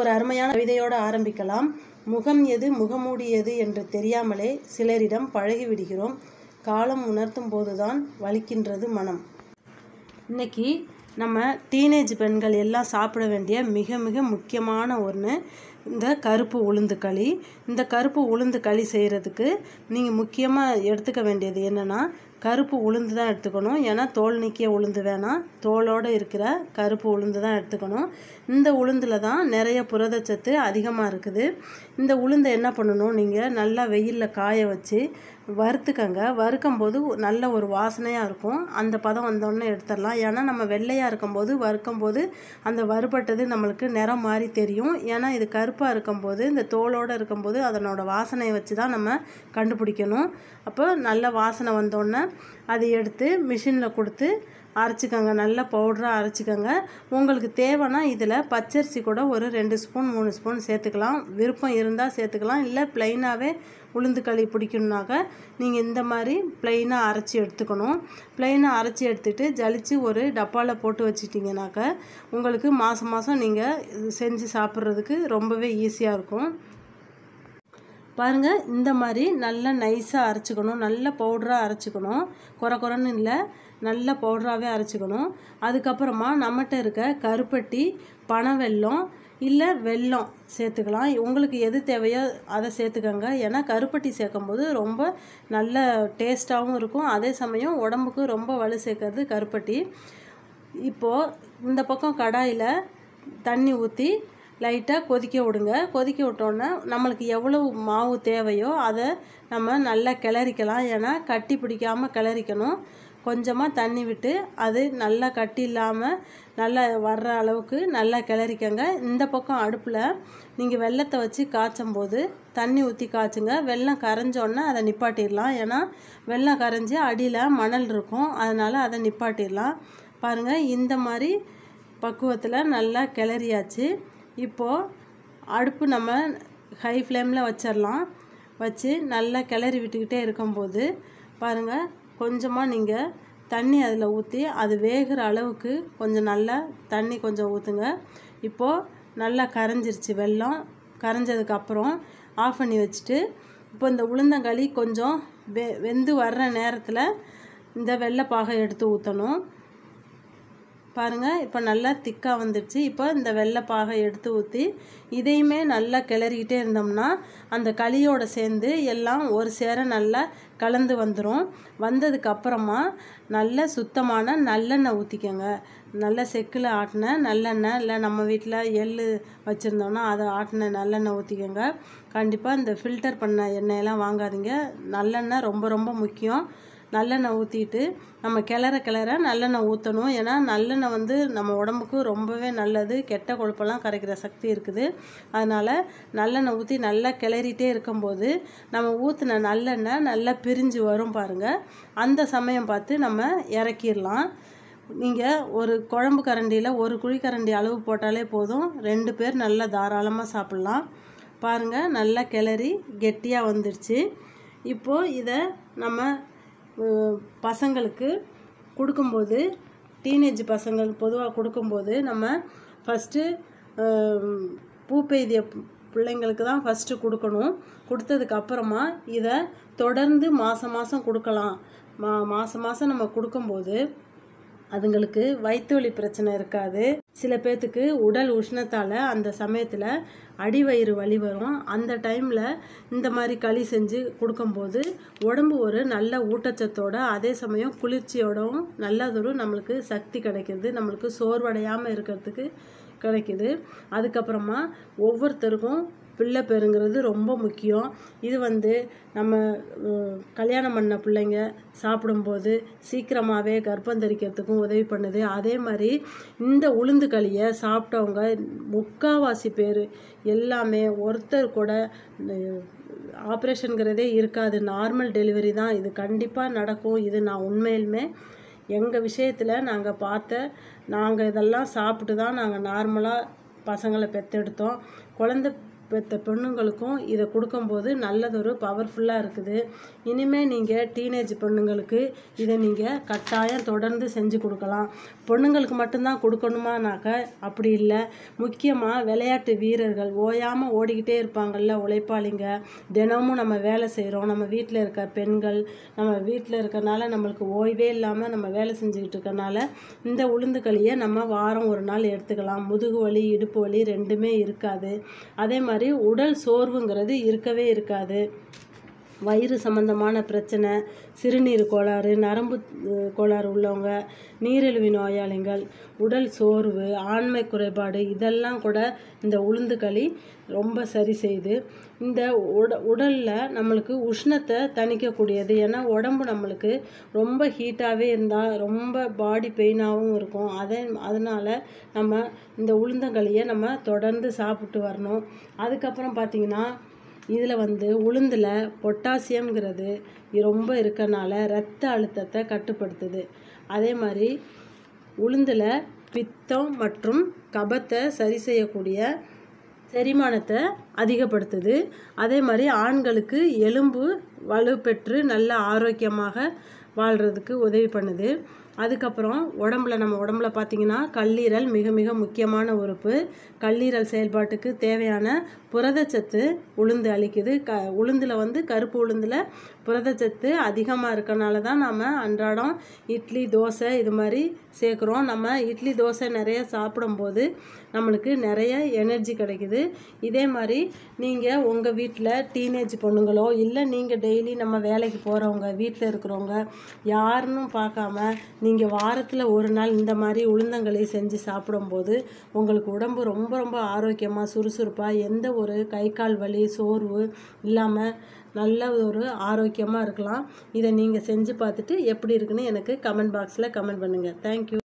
ஒரு அருமையான கவிதையோடு ஆரம்பிக்கலாம் முகம் எது முகமூடி எது என்று தெரியாமலே சிலரிடம் பழகி விடுகிறோம் காலம் உணர்த்தும் போதுதான் வலிக்கின்றது மனம் இன்னைக்கு நம்ம டீனேஜ் பெண்கள் எல்லாம் சாப்பிட வேண்டிய மிக மிக முக்கியமான ஒன்று இந்த கருப்பு உளுந்து களி இந்த கருப்பு உளுந்து களி செய்கிறதுக்கு நீங்கள் முக்கியமாக எடுத்துக்க வேண்டியது என்னென்னா கருப்பு உளுந்து தான் எடுத்துக்கணும் ஏன்னா தோல் நீக்கிய உளுந்து வேணாம் தோலோடு இருக்கிற கருப்பு உளுந்து தான் எடுத்துக்கணும் இந்த உளுந்தில் தான் நிறைய புரதச்சத்து அதிகமாக இருக்குது இந்த உளுந்தை என்ன பண்ணணும் நீங்கள் நல்லா வெயிலில் காய வச்சு வறுத்துக்கங்க வறுக்கும் போது நல்ல ஒரு வாசனையாக இருக்கும் அந்த பதம் வந்தோடனே எடுத்துடலாம் ஏன்னா நம்ம வெள்ளையாக இருக்கும்போது வறுக்கும் போது அந்த வறுபட்டது நம்மளுக்கு நிறம் மாதிரி தெரியும் ஏன்னா இது கருப்பாக இருக்கும்போது இந்த தோலோடு இருக்கும்போது அதனோட வாசனையை வச்சு தான் நம்ம கண்டுபிடிக்கணும் அப்போ நல்ல வாசனை வந்தோடனே அதை எடுத்து மிஷினில் கொடுத்து அரைச்சிக்கோங்க நல்லா பவுடராக அரைச்சிக்கோங்க உங்களுக்கு தேவைன்னா இதில் பச்சரிசி கூட ஒரு ரெண்டு ஸ்பூன் மூணு ஸ்பூன் சேர்த்துக்கலாம் விருப்பம் இருந்தால் சேர்த்துக்கலாம் இல்லை ப்ளைனாகவே உளுந்துக்களி பிடிக்கணுனாக்க நீங்கள் இந்த மாதிரி ப்ளைனாக அரைச்சி எடுத்துக்கணும் ப்ளைனாக அரைச்சி எடுத்துகிட்டு ஜலித்து ஒரு டப்பாவில் போட்டு வச்சிட்டிங்கனாக்க உங்களுக்கு மாதம் மாதம் நீங்கள் செஞ்சு சாப்பிட்றதுக்கு ரொம்பவே ஈஸியாக இருக்கும் பாருங்கள் இந்த மாதிரி நல்லா நைஸாக அரைச்சிக்கணும் நல்ல பவுடராக அரைச்சிக்கணும் குறை குறைன்னு இல்லை நல்ல பவுடராகவே அரைச்சிக்கணும் அதுக்கப்புறமா நம்மகிட்ட இருக்க கருப்பட்டி பனை வெல்லம் இல்லை வெல்லம் சேர்த்துக்கலாம் உங்களுக்கு எது தேவையோ அதை சேர்த்துக்கோங்க ஏன்னா கருப்பட்டி சேர்க்கும்போது ரொம்ப நல்ல டேஸ்ட்டாகவும் இருக்கும் அதே சமயம் உடம்புக்கு ரொம்ப வலு சேர்க்கறது கருப்பட்டி இப்போது இந்த பக்கம் கடாயில் தண்ணி ஊற்றி லைட்டாக கொதிக்க விடுங்க கொதிக்க விட்டோன்னே நம்மளுக்கு எவ்வளவு மாவு தேவையோ அதை நம்ம நல்லா கிளறிக்கலாம் ஏன்னா கட்டி பிடிக்காமல் கிளறிக்கணும் கொஞ்சமாக தண்ணி விட்டு அது நல்லா கட்டி இல்லாமல் நல்லா வர்ற அளவுக்கு நல்லா கிளறிக்கங்க இந்த பக்கம் அடுப்பில் நீங்கள் வெள்ளத்தை வச்சு காய்ச்சும் போது தண்ணி ஊற்றி காய்ச்சுங்க வெள்ளம் கரைஞ்சோன்னே அதை நிப்பாட்டிடலாம் ஏன்னா வெள்ளம் கரைஞ்சி அடியில் மணல் இருக்கும் அதனால் அதை நிப்பாட்டிடலாம் பாருங்கள் இந்த மாதிரி பக்குவத்தில் நல்லா கிளறியாச்சு இப்போது அடுப்பு நம்ம ஹை ஃப்ளேமில் வச்சிடலாம் வச்சு நல்லா கிளறி விட்டுக்கிட்டே இருக்கும்போது பாருங்கள் கொஞ்சமாக நீங்கள் தண்ணி அதில் ஊற்றி அது வேகிற அளவுக்கு கொஞ்சம் நல்லா தண்ணி கொஞ்சம் ஊற்றுங்க இப்போது நல்லா கரைஞ்சிருச்சு வெள்ளம் கரைஞ்சதுக்கப்புறம் ஆஃப் பண்ணி வச்சுட்டு இப்போ இந்த உளுந்தங்களி கொஞ்சம் வெ வெந்து வர்ற நேரத்தில் இந்த பாகை எடுத்து ஊற்றணும் பாருங்கள் இப்போ நல்லா திக்காக வந்துடுச்சு இப்போ இந்த வெள்ளை பாகை எடுத்து ஊற்றி இதையுமே நல்லா கிளறிக்கிட்டே இருந்தோம்னா அந்த களியோடு சேர்ந்து எல்லாம் ஒரு சேர நல்லா கலந்து வந்துடும் வந்ததுக்கப்புறமா நல்ல சுத்தமான நல்லெண்ணெய் ஊற்றிக்கோங்க நல்ல செக்கில் ஆட்டின நல்லெண்ணெய் இல்லை நம்ம வீட்டில் எள் வச்சுருந்தோம்னா அதை ஆட்டின நல்லெண்ணெய் ஊற்றிக்கோங்க கண்டிப்பாக இந்த ஃபில்டர் பண்ண எண்ணெயெல்லாம் வாங்காதீங்க நல்லெண்ணெய் ரொம்ப ரொம்ப முக்கியம் நல்லெண்ணெய் ஊற்றிட்டு நம்ம கிளற கிளற நல்லெண்ணெய் ஊற்றணும் ஏன்னா நல்லெண்ணெய் வந்து நம்ம உடம்புக்கு ரொம்பவே நல்லது கெட்ட கொழுப்பெல்லாம் கரைக்கிற சக்தி இருக்குது அதனால் நல்லெண்ணெய் ஊற்றி நல்லா கிளறிட்டே இருக்கும்போது நம்ம ஊற்றின நல்லெண்ணெய் நல்லா பிரிஞ்சு வரும் பாருங்கள் அந்த சமயம் பார்த்து நம்ம இறக்கிடலாம் நீங்கள் ஒரு குழம்பு கரண்டியில் ஒரு குழிக்கரண்டி அளவு போட்டாலே போதும் ரெண்டு பேர் நல்லா தாராளமாக சாப்பிட்லாம் பாருங்கள் நல்லா கிளறி கெட்டியாக வந்துடுச்சு இப்போது இதை நம்ம பசங்களுக்கு கொடுக்கும்போது டீனேஜ் பசங்கள் பொதுவாக கொடுக்கும்போது நம்ம ஃபஸ்ட்டு பெய்திய பிள்ளைங்களுக்கு தான் ஃபஸ்ட்டு கொடுக்கணும் கொடுத்ததுக்கு அப்புறமா இதை தொடர்ந்து மாதம் மாதம் கொடுக்கலாம் மா மாதம் மாதம் நம்ம கொடுக்கும்போது அதுங்களுக்கு வயிற்றுவலி பிரச்சனை இருக்காது சில பேர்த்துக்கு உடல் உஷ்ணத்தால் அந்த சமயத்தில் அடிவயிறு வலி வரும் அந்த டைமில் இந்த மாதிரி களி செஞ்சு கொடுக்கும்போது உடம்பு ஒரு நல்ல ஊட்டச்சத்தோட அதே சமயம் குளிர்ச்சியோடவும் நல்லதொரு நம்மளுக்கு சக்தி கிடைக்கிது நம்மளுக்கு சோர்வடையாமல் இருக்கிறதுக்கு கிடைக்கிது அதுக்கப்புறமா ஒவ்வொருத்தருக்கும் பிள்ளை பேருங்கிறது ரொம்ப முக்கியம் இது வந்து நம்ம கல்யாணம் பண்ண பிள்ளைங்க சாப்பிடும்போது சீக்கிரமாகவே கர்ப்பம் தரிக்கிறதுக்கும் உதவி பண்ணுது அதே மாதிரி இந்த உளுந்து களியை சாப்பிட்டவங்க முக்காவாசி பேர் எல்லாமே ஒருத்தர் கூட ஆப்ரேஷனுங்கிறதே இருக்காது நார்மல் டெலிவரி தான் இது கண்டிப்பாக நடக்கும் இது நான் உண்மையிலுமே எங்கள் விஷயத்தில் நாங்கள் பார்த்த நாங்கள் இதெல்லாம் சாப்பிட்டு தான் நாங்கள் நார்மலாக பசங்களை பெற்றெடுத்தோம் குழந்த பெற்ற பொண்ணுங்களுக்கும் இதை கொடுக்கும்போது நல்லதொரு பவர்ஃபுல்லாக இருக்குது இனிமேல் நீங்கள் டீனேஜ் பொண்ணுங்களுக்கு இதை நீங்கள் கட்டாயம் தொடர்ந்து செஞ்சு கொடுக்கலாம் பொண்ணுங்களுக்கு மட்டும்தான் கொடுக்கணுமானாக்க அப்படி இல்லை முக்கியமாக விளையாட்டு வீரர்கள் ஓயாமல் ஓடிக்கிட்டே இருப்பாங்கள்ல உழைப்பாளிங்க தினமும் நம்ம வேலை செய்கிறோம் நம்ம வீட்டில் இருக்க பெண்கள் நம்ம வீட்டில் இருக்கனால நம்மளுக்கு ஓய்வே இல்லாமல் நம்ம வேலை செஞ்சுக்கிட்டு இருக்கனால இந்த உளுந்துக்களியை நம்ம வாரம் ஒரு நாள் எடுத்துக்கலாம் முதுகு வலி இடுப்பு வலி ரெண்டுமே இருக்காது அதே மாதிரி மாதிரி உடல் சோர்வுங்கிறது இருக்கவே இருக்காது வயிறு சம்மந்தமான பிரச்சனை சிறுநீர் கோளாறு நரம்பு கோளாறு உள்ளவங்க நீரிழிவு நோயாளிகள் உடல் சோர்வு ஆண்மை குறைபாடு இதெல்லாம் கூட இந்த உளுந்து களி ரொம்ப சரி செய்து இந்த உட உடலில் நம்மளுக்கு உஷ்ணத்தை தணிக்கக்கூடியது ஏன்னா உடம்பு நம்மளுக்கு ரொம்ப ஹீட்டாகவே இருந்தால் ரொம்ப பாடி பெயினாகவும் இருக்கும் அதே அதனால் நம்ம இந்த உளுந்தங்களியை நம்ம தொடர்ந்து சாப்பிட்டு வரணும் அதுக்கப்புறம் பார்த்திங்கன்னா இதில் வந்து உளுந்தில் பொட்டாசியம்ங்கிறது ரொம்ப இருக்கனால ரத்த அழுத்தத்தை கட்டுப்படுத்துது அதே மாதிரி உளுந்தில் பித்தம் மற்றும் கபத்தை சரி செய்யக்கூடிய செரிமானத்தை அதிகப்படுத்துது அதே மாதிரி ஆண்களுக்கு எலும்பு வலுப்பெற்று நல்ல ஆரோக்கியமாக வாழ்கிறதுக்கு உதவி பண்ணுது அதுக்கப்புறம் உடம்புல நம்ம உடம்புல பார்த்திங்கன்னா கல்லீரல் மிக மிக முக்கியமான உறுப்பு கல்லீரல் செயல்பாட்டுக்கு தேவையான புரதச்சத்து உளுந்து அளிக்குது க உளுந்தில் வந்து கருப்பு உளுந்தில் புரதச்சத்து அதிகமாக இருக்கனால தான் நம்ம அன்றாடம் இட்லி தோசை இது மாதிரி சேர்க்குறோம் நம்ம இட்லி தோசை நிறைய சாப்பிடும்போது நம்மளுக்கு நிறைய எனர்ஜி கிடைக்குது இதே மாதிரி நீங்கள் உங்கள் வீட்டில் டீனேஜ் பொண்ணுங்களோ இல்லை நீங்கள் டெய்லி நம்ம வேலைக்கு போகிறவங்க வீட்டில் இருக்கிறவங்க யாருன்னு பார்க்காம நீங்கள் வாரத்தில் ஒரு நாள் இந்த மாதிரி உளுந்தங்களை செஞ்சு சாப்பிடும்போது உங்களுக்கு உடம்பு ரொம்ப ரொம்ப ஆரோக்கியமாக சுறுசுறுப்பாக எந்த ஒரு கை கால் வலி சோர்வு இல்லாமல் நல்ல ஒரு ஆரோக்கியமாக இருக்கலாம் இதை நீங்கள் செஞ்சு பார்த்துட்டு எப்படி இருக்குன்னு எனக்கு கமெண்ட் பாக்ஸில் கமெண்ட் பண்ணுங்கள் தேங்க்யூ